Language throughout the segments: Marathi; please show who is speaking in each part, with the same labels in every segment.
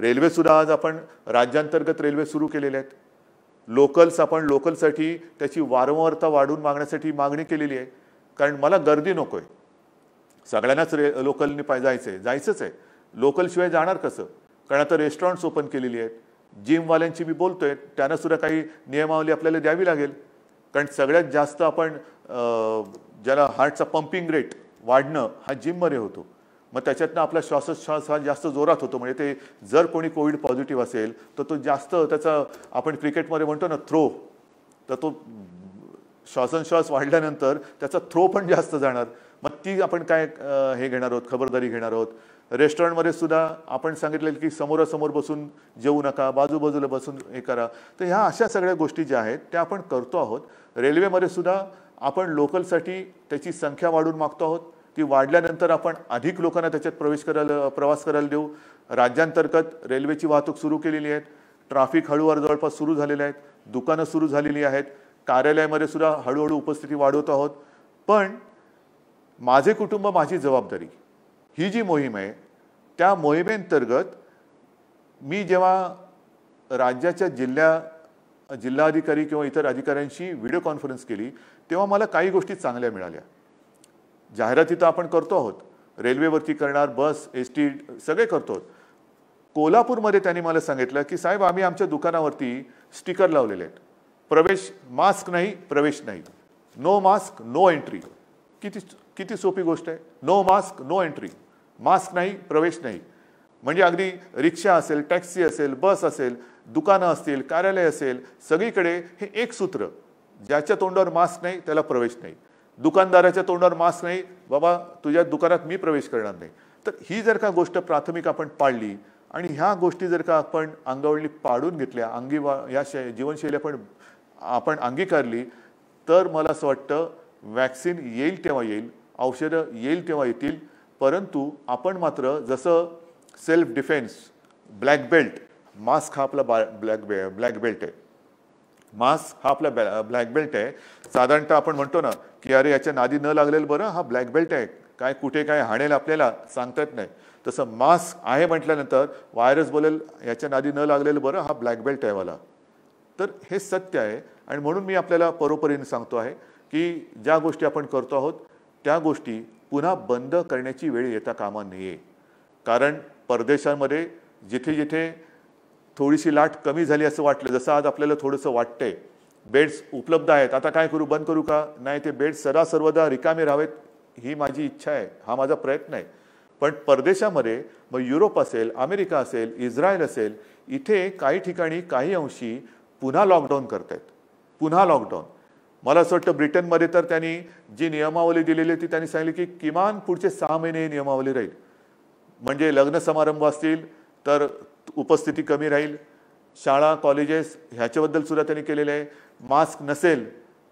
Speaker 1: रेल्वेसुद्धा आज आपण राज्यांतर्गत रेल्वे सुरू केलेल्या आहेत लोकल्स आपण लोकलसाठी त्याची वारंवारता वाढून मागण्यासाठी मागणी केलेली आहे कारण मला गर्दी नको आहे सगळ्यांनाच रे लोकलनी पाय जायचं आहे जायचंच आहे लोकलशिवाय जाणार कसं कारण आता रेस्टॉरंट्स ओपन केलेली आहेत जिमवाल्यांची मी बोलतोय त्यांनासुद्धा काही नियमावली आपल्याला द्यावी लागेल कारण सगळ्यात जास्त आपण ज्याला हार्टचा पंपिंग रेट वाढणं हा जिममध्ये होतो मग त्याच्यातनं आपला श्वासोच्छ्वास हा जास्त जोरात होतो म्हणजे ते जर कोणी कोविड पॉझिटिव्ह असेल तर तो जास्त त्याचा आपण क्रिकेटमध्ये म्हणतो ना थ्रो तर तो श्वासोच्छ्वास वाढल्यानंतर त्याचा थ्रो पण जास्त जाणार मग ती आपण काय हे घेणार आहोत खबरदारी घेणार आहोत रेस्टॉरंटमध्ये सुद्धा आपण सांगितलेलं की समोरासमोर बसून जेवू नका बाजूबाजूला बसून हे करा तर ह्या अशा सगळ्या गोष्टी ज्या आहेत त्या आपण करतो आहोत रेल्वेमध्ये सुद्धा आपण लोकलसाठी त्याची संख्या वाढून मागतो आहोत ती वाढल्यानंतर आपण अधिक लोकांना त्याच्यात प्रवेश करायला प्रवास करायला देऊ राज्यांतर्गत रेल्वेची वाहतूक सुरू केलेली आहे ट्राफिक हळूहळू जवळपास सुरू झालेले आहेत दुकानं सुरू झालेली आहेत कार्यालयामध्ये सुद्धा हळूहळू उपस्थिती वाढवत आहोत पण माझे कुटुंब माझी जबाबदारी ही जी मोहीम आहे त्या मोहिमेंतर्गत मी जेव्हा राज्याच्या जिल्ह्या जिल्हाधिकारी किंवा इतर अधिकाऱ्यांशी व्हिडिओ कॉन्फरन्स केली तेव्हा मला काही गोष्टी चांगल्या मिळाल्या जाहिराती तर आपण करतो आहोत रेल्वेवरती करणार बस एस टी सगळे करतो कोल्हापूरमध्ये त्यांनी मला सांगितलं की साहेब आम्ही आमच्या दुकानावरती स्टिकर लावलेले आहेत प्रवेश मास्क नाही प्रवेश नाही नो मास्क नो एंट्री किती किती सोपी गोष्ट आहे no mask no entry mask नाही प्रवेश नाही म्हणजे अगदी रिक्षा असेल टॅक्सी असेल बस असेल दुकानं असतील कार्यालय असेल सगळीकडे हे एक सूत्र ज्याच्या तोंडावर मास्क नाही त्याला प्रवेश नाही दुकानदाराच्या तोंडावर मास्क नाही बाबा तुझ्या दुकानात मी प्रवेश करणार नाही तर ही जर का गोष्ट प्राथमिक आपण पाळली आणि ह्या गोष्टी जर का आपण अंगावळी पाडून घेतल्या अंगी वा या शै जीवनशैली आपण आपण अंगीकारली तर मला असं वाटतं वॅक्सिन येईल तेव्हा येईल औषधं येईल तेव्हा येतील परंतु आपण मात्र जसं self defence black belt mask हा आपला बा ब्लॅक बे ब्लॅक बेल्ट आहे मास्क हा आपला ब्लॅक बेल्ट आहे साधारणतः आपण म्हणतो ना की अरे याच्या नादी न लागलेलं बरं हा ब्लॅक बेल्ट आहे काय कुठे काय हाणेल आपल्याला सांगता येत नाही तसं मास्क आहे म्हटल्यानंतर व्हायरस बोलेल याच्या नादी न लागलेलं बरं हा ब्लॅक बेल्ट आहे मला तर हे सत्य आहे आणि म्हणून मी आपल्याला परोपरीने सांगतो आहे की ज्या गोष्टी आपण करतो आहोत त्या गोष्टी पुन्हा बंद करण्याची वेळ येता कामा नये कारण परदेशामध्ये जिथे जिथे थोडीशी लाट कमी झाली असं वाटलं जसं आज आपल्याला थोडंसं वाटतंय बेड्स उपलब्ध आहेत आता काय करू बंद करू का नाही ते बेड्स सदा सर्वदा रिकामे राहावेत ही माझी इच्छा आहे हा माझा प्रयत्न आहे पण परदेशामध्ये मग युरोप असेल अमेरिका असेल इस्रायल असेल इथे काही ठिकाणी काही अंशी पुन्हा लॉकडाऊन करत आहेत पुन्हा लॉकडाऊन मला असं वाटतं ब्रिटनमध्ये तर त्यांनी जी नियमावली दिलेली होती त्यांनी सांगितली की किमान पुढचे सहा महिने ही नियमावली राहील म्हणजे लग्न समारंभ असतील तर उपस्थिती कमी राहील शाळा कॉलेजेस ह्याच्याबद्दल सुद्धा त्यांनी केलेलं आहे मास्क नसेल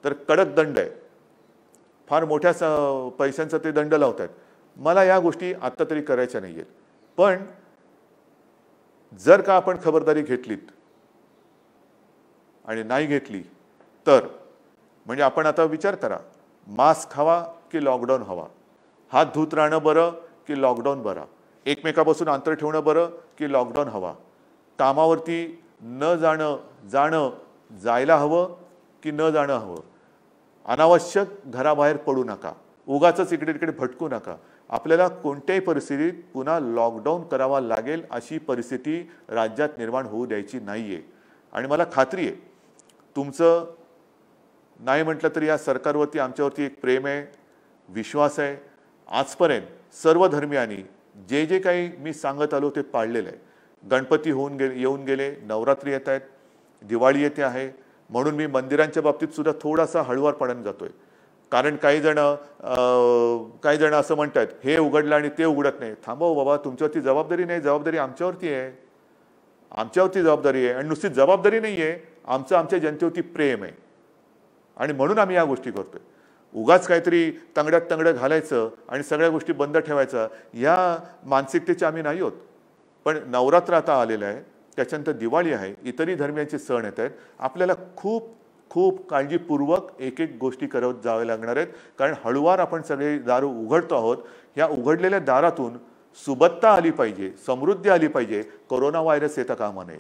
Speaker 1: तर कडक दंड आहे फार मोठ्या स पैशांचा ते दंड लावत आहेत मला या गोष्टी आत्ता तरी करायच्या नाही आहेत पण जर का आपण खबरदारी घेतलीत आणि नाही घेतली तर म्हणजे आपण आता विचार करा मास्क हवा की लॉकडाऊन हवा हात धूत राहणं बरं की लॉकडाऊन बरा एकमेकापासून अंतर ठेवणं बरं की लॉकडाऊन हवा कामावरती न जाणं जाणं जायला हवं की न जाणं हवं अनावश्यक घराबाहेर पडू नका उगाच इकडे तिकडे भटकू नका आपल्याला कोणत्याही परिस्थितीत पुन्हा लॉकडाऊन करावा लागेल अशी परिस्थिती राज्यात निर्माण होऊ द्यायची नाही आहे आणि मला खात्री आहे तुमचं नाही म्हटलं तरी या सरकारवरती आमच्यावरती एक प्रेम आहे विश्वास आहे आजपर्यंत सर्व धर्मियांनी जे जे काही मी सांगत आलो ते पाळलेलं आहे गणपती होऊन गेले येऊन गेले नवरात्री येत आहेत दिवाळी येते आहे म्हणून मी मंदिरांच्या बाबतीत सुद्धा थोडासा हळुवारपणाने जातो आहे कारण काही जण काही जण असं म्हणत आहेत हे उघडलं आणि ते उघडत नाही थांबव बाबा तुमच्यावरती जबाबदारी नाही जबाबदारी आमच्यावरती आहे आमच्यावरती जबाबदारी आहे आणि नुसती जबाबदारी नाही आहे आमचं आमच्या जनतेवरती प्रेम आहे आणि म्हणून आम्ही या गोष्टी करतोय उगाच काहीतरी तंगड्यात तंगडं घालायचं आणि सगळ्या गोष्टी बंद ठेवायचं या मानसिकतेच्या आम्ही नाही आहोत पण नवरात्र आता आलेलं आहे त्याच्यानंतर दिवाळी आहे इतरही धर्मियांचे सण येत आहेत आपल्याला खूप खूप काळजीपूर्वक एक एक गोष्टी करत जावे लागणार आहेत कारण हळूवार आपण सगळे दार उघडतो आहोत ह्या उघडलेल्या दारातून सुबत्ता आली पाहिजे समृद्धी आली पाहिजे कोरोना व्हायरस येता कामा नये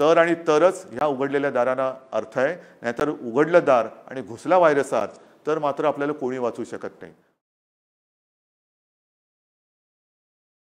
Speaker 1: तर आणि तरच ह्या उघडलेल्या दारांना अर्थ आहे नाहीतर उघडलं दार आणि घुसला व्हायरस आत तर मात्र आपल्याला कोणी वाचू शकत नाही